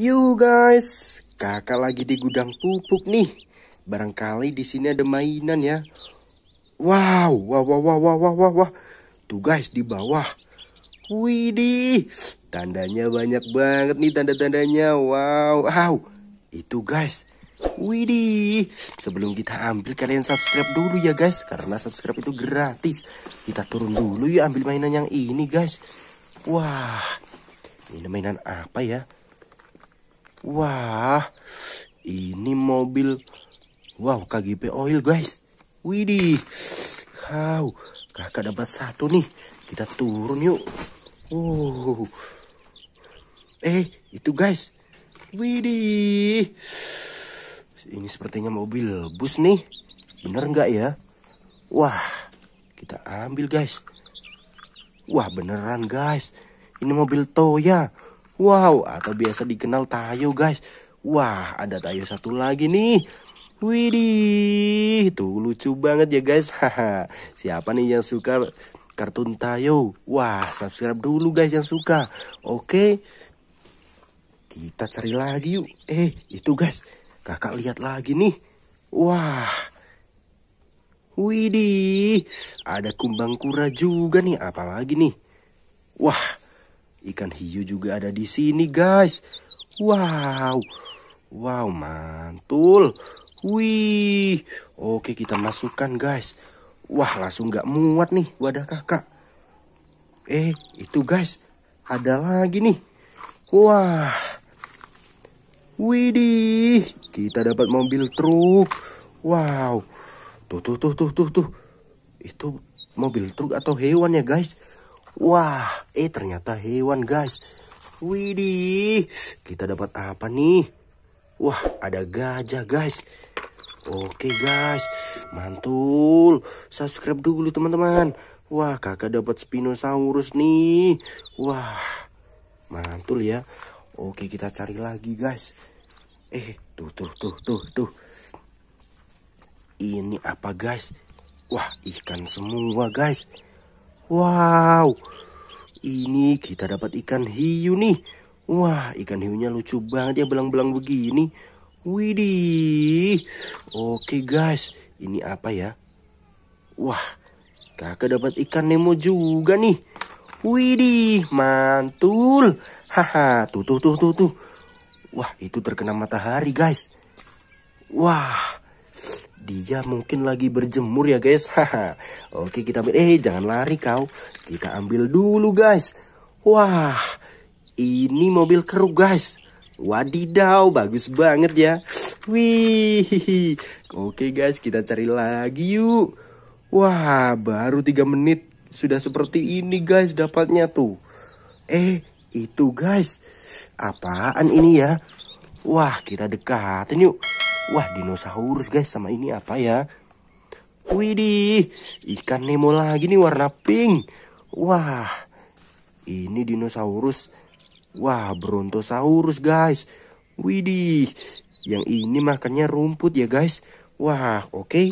You guys, kakak lagi di gudang pupuk nih. Barangkali di sini ada mainan ya. Wow, wow, wow, wow, wow, wow, wow, wow. Tuh guys di bawah. Widih, tandanya banyak banget nih tanda-tandanya. Wow, wow. Itu guys. Widih, sebelum kita ambil kalian subscribe dulu ya guys. Karena subscribe itu gratis. Kita turun dulu ya ambil mainan yang ini guys. Wah, ini mainan apa ya? Wah, ini mobil. Wow, KGP oil guys. Widih. Wow, kakak dapat satu nih. Kita turun yuk. Wow. Eh, itu guys. Widih. Ini sepertinya mobil bus nih. Bener nggak ya? Wah, kita ambil guys. Wah, beneran guys. Ini mobil Toya. Wow, atau biasa dikenal Tayo guys. Wah, ada Tayo satu lagi nih. Widih, tuh lucu banget ya guys. Haha, siapa nih yang suka kartun Tayo? Wah, subscribe dulu guys yang suka. Oke, kita cari lagi yuk. Eh, itu guys, kakak lihat lagi nih. Wah, widih, ada kumbang kura juga nih. Apalagi nih? Wah, Ikan hiu juga ada di sini, guys. Wow. Wow, mantul. Wih. Oke, kita masukkan, guys. Wah, langsung nggak muat nih wadah kakak. Eh, itu guys. Ada lagi nih. Wah. Widih. Kita dapat mobil truk. Wow. Tuh, tuh, tuh, tuh, tuh, tuh. Itu mobil truk atau hewan ya, guys. Wah, eh ternyata hewan guys. Widih, kita dapat apa nih? Wah, ada gajah guys. Oke guys, mantul. Subscribe dulu teman-teman. Wah, kakak dapat Spinosaurus nih. Wah, mantul ya. Oke, kita cari lagi guys. Eh, tuh, tuh, tuh, tuh, tuh. Ini apa guys? Wah, ikan semua guys. Wow, ini kita dapat ikan hiu nih. Wah, ikan hiunya lucu banget ya belang-belang begini. Widih. Oke guys, ini apa ya? Wah, kakak dapat ikan Nemo juga nih. Widih, mantul. Haha, tuh tuh tuh tuh tuh. Wah, itu terkena matahari guys. Wah, dia mungkin lagi berjemur ya guys. haha. Oke kita ambil. Eh jangan lari kau. Kita ambil dulu guys. Wah ini mobil keruh guys. Wadidaw bagus banget ya. Wih. Oke guys kita cari lagi yuk. Wah baru 3 menit. Sudah seperti ini guys dapatnya tuh. Eh itu guys. Apaan ini ya? Wah kita dekatin yuk. Wah dinosaurus guys sama ini apa ya Widih ikan Nemo lagi nih warna pink Wah ini dinosaurus Wah brontosaurus guys Widih yang ini makannya rumput ya guys Wah oke okay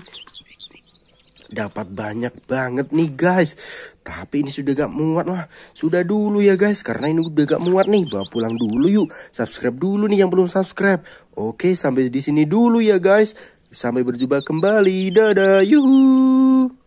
dapat banyak banget nih guys tapi ini sudah gak muat lah sudah dulu ya guys karena ini udah gak muat nih bawa pulang dulu yuk subscribe dulu nih yang belum subscribe oke sampai di sini dulu ya guys sampai berjumpa kembali dadah yuhuu